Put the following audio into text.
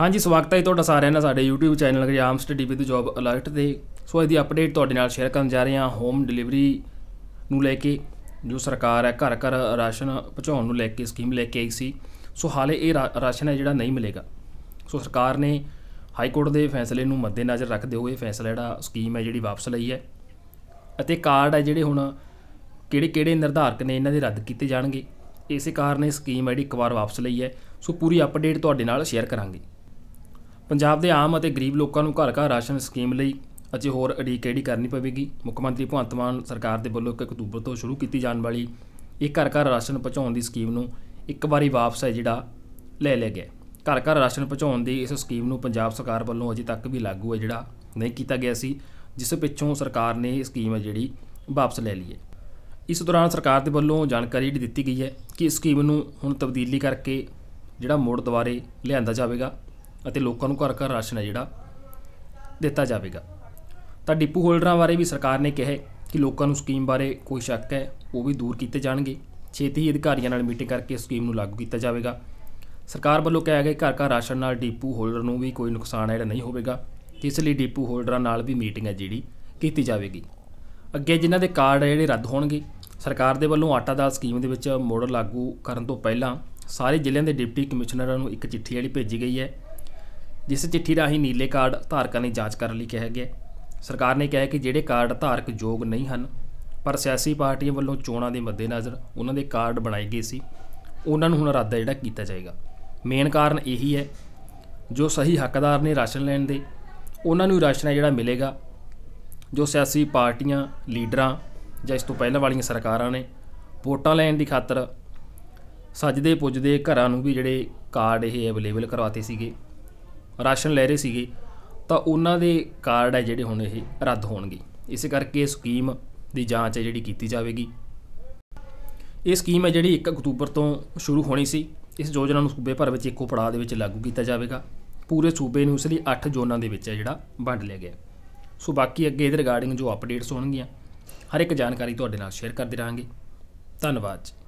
ਹਾਂਜੀ ਸਵਾਗਤ ਹੈ ਤੁਹਾਡਾ ਸਾਰਿਆਂ ਦਾ ਸਾਡੇ YouTube channel exam study with job alert ਤੇ ਸੋ ਅੱਜ ਦੀ ਅਪਡੇਟ ਤੁਹਾਡੇ ਨਾਲ ਸ਼ੇਅਰ ਕਰਨ ਜਾ ਰਹੇ ਹਾਂ ਹੋਮ ਡਿਲੀਵਰੀ ਨੂੰ ਲੈ ਕੇ ਜੋ ਸਰਕਾਰ ਹੈ ਘਰ ਘਰ ਰਾਸ਼ਨ ਪਹੁੰਚਾਉਣ ਨੂੰ ਲੈ ਕੇ ਸਕੀਮ ਲੈ ਕੇ ਆਈ ਸੀ ਸੋ ਹਾਲੇ ਇਹ ਰਾਸ਼ਨ ਹੈ ਜਿਹੜਾ ਨਹੀਂ ਮਿਲੇਗਾ ਸੋ ਸਰਕਾਰ ਨੇ ਹਾਈ ਕੋਰਟ ਦੇ ਫੈਸਲੇ ਨੂੰ ਮੱਦੇਨਜ਼ਰ ਰੱਖਦੇ ਹੋਏ ਫੈਸਲਾ ਜਿਹੜਾ ਸਕੀਮ ਹੈ ਜਿਹੜੀ ਵਾਪਸ ਲਈ ਹੈ ਅਤੇ ਕਾਰਡ ਹੈ ਜਿਹੜੇ ਹੁਣ ਕਿਹੜੇ ਕਿਹੜੇ ਨਿਰਧਾਰਕ ਨੇ ਇਹਨਾਂ ਦੇ ਰੱਦ ਕੀਤੇ ਜਾਣਗੇ ਇਸੇ ਕਾਰਨ ਇਹ ਸਕੀਮ ਹੈ ਜਿਹੜੀ ਇੱਕ ਵਾਰ ਵਾਪਸ ਲਈ ਹੈ ਸੋ ਪੂਰੀ ਅਪਡੇਟ ਤੁਹਾਡੇ ਨਾਲ ਸ਼ੇਅਰ ਕਰਾਂਗੇ ਪੰਜਾਬ ਦੇ ਆਮ ਅਤੇ ਗਰੀਬ ਲੋਕਾਂ ਨੂੰ ਘਰ-ਘਰ ਰਾਸ਼ਨ ਸਕੀਮ ਲਈ ਅਜੇ ਹੋਰ ਅੜੀ ਕਿਹੜੀ ਕਰਨੀ ਪਵੇਗੀ ਮੁੱਖ ਮੰਤਰੀ ਭਗਵੰਤ ਮਾਨ ਸਰਕਾਰ ਦੇ ਵੱਲੋਂ 1 ਅਕਤੂਬਰ ਤੋਂ ਸ਼ੁਰੂ ਕੀਤੀ ਜਾਣ ਵਾਲੀ ਇਹ ਘਰ-ਘਰ ਰਾਸ਼ਨ ਪਹੁੰਚਾਉਣ ਦੀ ਸਕੀਮ ਨੂੰ ਇੱਕ ਵਾਰੀ ਵਾਪਸ ਹੈ ਜਿਹੜਾ ਲੈ ਲਿਆ ਗਿਆ ਘਰ-ਘਰ ਰਾਸ਼ਨ ਪਹੁੰਚਾਉਣ ਦੀ ਇਸ ਸਕੀਮ ਨੂੰ ਪੰਜਾਬ ਸਰਕਾਰ ਵੱਲੋਂ ਅਜੇ ਤੱਕ ਵੀ ਲਾਗੂ ਹੈ ਜਿਹੜਾ ਨਹੀਂ ਕੀਤਾ ਗਿਆ ਸੀ ਜਿਸ ਪਿੱਛੋਂ ਸਰਕਾਰ ਨੇ ਇਹ ਸਕੀਮ ਹੈ ਜਿਹੜੀ ਵਾਪਸ ਲੈ ਲਈ ਹੈ ਇਸ ਦੌਰਾਨ ਸਰਕਾਰ ਦੇ ਵੱਲੋਂ ਜਾਣਕਾਰੀ ਦਿੱਤੀ ਗਈ ਹੈ ਕਿ ਸਕੀਮ ਨੂੰ ਹੁਣ ਤਬਦੀਲੀ ਕਰਕੇ ਜਿਹੜਾ ਮੋੜ ਦੁਆਰੇ ਲਿਆਂਦਾ ਜਾਵੇਗਾ ਅਤੇ ਲੋਕਾਂ ਨੂੰ ਘਰ ਘਰ ਰਾਸ਼ਨ ਹੈ ਜਿਹੜਾ ਦਿੱਤਾ ਜਾਵੇਗਾ ਤਾਂ ਡਿਪੂ ਹੋਲਡਰਾਂ ਬਾਰੇ ਵੀ ਸਰਕਾਰ ਨੇ ਕਿਹਾ ਕਿ ਲੋਕਾਂ ਨੂੰ ਸਕੀਮ ਬਾਰੇ ਕੋਈ ਸ਼ੱਕ ਹੈ ਉਹ ਵੀ ਦੂਰ ਕੀਤੇ ਜਾਣਗੇ ਛੇਤੀ ਹੀ ਅਧਿਕਾਰੀਆਂ ਨਾਲ ਮੀਟਿੰਗ ਕਰਕੇ ਸਕੀਮ ਨੂੰ ਲਾਗੂ ਕੀਤਾ ਜਾਵੇਗਾ ਸਰਕਾਰ ਵੱਲੋਂ ਕਿਹਾ ਗਿਆ ਘਰ ਘਰ ਰਾਸ਼ਨ ਨਾਲ ਡਿਪੂ ਹੋਲਡਰ ਨੂੰ ਵੀ ਕੋਈ ਨੁਕਸਾਨ ਹੈ ਜਿਹੜਾ ਨਹੀਂ ਹੋਵੇਗਾ ਇਸ ਲਈ ਡਿਪੂ ਹੋਲਡਰਾਂ ਨਾਲ ਵੀ ਮੀਟਿੰਗ ਹੈ ਜਿਹੜੀ ਕੀਤੀ ਜਾਵੇਗੀ ਅੱਗੇ ਜਿਨ੍ਹਾਂ ਦੇ ਕਾਰਡ ਜਿਹੜੇ ਰੱਦ ਹੋਣਗੇ ਸਰਕਾਰ ਦੇ ਵੱਲੋਂ ਆਟਾ ਦਾਲ ਸਕੀਮ ਦੇ ਵਿੱਚ ਮੋੜ ਲਾਗੂ ਕਰਨ ਤੋਂ ਪਹਿਲਾਂ ਸਾਰੇ ਜ਼ਿਲ੍ਹਿਆਂ ਦੇ ਡਿਪਟੀ ਕਮਿਸ਼ਨਰਾਂ ਨੂੰ ਇੱਕ ਚਿੱਠੀ ਜਿਹੜੀ ਭੇਜੀ ਗਈ ਹੈ ਜਿਸ ਚਿੱਠੀ ਰਾਹੀਂ ਨੀਲੇ ਕਾਰਡ ਧਾਰਕਾਂ ਦੀ ਜਾਂਚ ਕਰਨ ਲਈ ਕਿਹਾ ਗਿਆ ਸਰਕਾਰ ਨੇ ਕਿਹਾ ਕਿ ਜਿਹੜੇ ਕਾਰਡ ਧਾਰਕ ਯੋਗ ਨਹੀਂ ਹਨ ਪਰ ਸਿਆਸੀ ਪਾਰਟੀਆਂ ਵੱਲੋਂ ਚੋਣਾਂ ਦੇ ਮੱਦੇਨਜ਼ਰ ਉਹਨਾਂ ਦੇ ਕਾਰਡ ਬਣਾਏ ਗਏ ਸੀ ਉਹਨਾਂ ਨੂੰ ਹੁਣ ਰੱਦ ਜਿਹੜਾ ਕੀਤਾ ਜਾਏਗਾ ਮੇਨ ਕਾਰਨ ਇਹੀ ਹੈ ਜੋ ਸਹੀ ਹੱਕਦਾਰ ਨੇ ਰਾਸ਼ਨ ਲੈਣ ਦੇ ਉਹਨਾਂ ਨੂੰ ਰਾਸ਼ਨ ਜਿਹੜਾ ਮਿਲੇਗਾ ਜੋ ਸਿਆਸੀ ਪਾਰਟੀਆਂ ਲੀਡਰਾਂ ਜਾਂ ਇਸ ਤੋਂ ਪਹਿਲਾਂ ਵਾਲੀਆਂ ਸਰਕਾਰਾਂ ਨੇ ਵੋਟਾਂ ਲੈਣ ਦੀ ਖਾਤਰ ਸੱਜਦੇ ਪੁੱਜਦੇ ਘਰਾਂ ਨੂੰ ਵੀ ਜਿਹੜੇ ਕਾਰਡ ਇਹ ਅਵੇਲੇਬਲ ਕਰਵਾਤੇ ਸੀਗੇ ਰਾਸ਼ਨ ਲੈ ਰਹੇ ਸੀਗੇ ਤਾਂ ਉਹਨਾਂ ਦੇ ਕਾਰਡ ਹੈ ਜਿਹੜੇ ਹੁਣ ਇਹ ਰੱਦ ਹੋਣਗੇ ਇਸੇ ਕਰਕੇ ਸਕੀਮ ਦੀ ਜਾਂਚ ਹੈ ਜਿਹੜੀ ਕੀਤੀ ਜਾਵੇਗੀ ਇਹ ਸਕੀਮ ਹੈ ਜਿਹੜੀ 1 ਅਕਤੂਬਰ ਤੋਂ ਸ਼ੁਰੂ ਹੋਣੀ ਸੀ ਇਸ ਯੋਜਨਾ ਨੂੰ ਸੂਬੇ ਭਰ ਵਿੱਚ ਇੱਕੋ ਪੜਾਅ ਦੇ ਵਿੱਚ ਲਾਗੂ ਕੀਤਾ ਜਾਵੇਗਾ ਪੂਰੇ ਸੂਬੇ ਨੂੰ ਇਸ ਲਈ 8 ਜ਼ੋਨਾਂ ਦੇ ਵਿੱਚ ਹੈ ਜਿਹੜਾ ਵੰਡ ਲਿਆ ਗਿਆ ਸੋ ਬਾਕੀ ਅੱਗੇ ਇਹਦੇ ਰਿਗਾਰਡਿੰਗ ਜੋ ਅਪਡੇਟਸ ਹੋਣਗੀਆਂ ਹਰ ਇੱਕ ਜਾਣਕਾਰੀ ਤੁਹਾਡੇ ਨਾਲ ਸ਼ੇਅਰ ਕਰਦੇ ਰਹਾਂਗੇ ਧੰਨਵਾਦ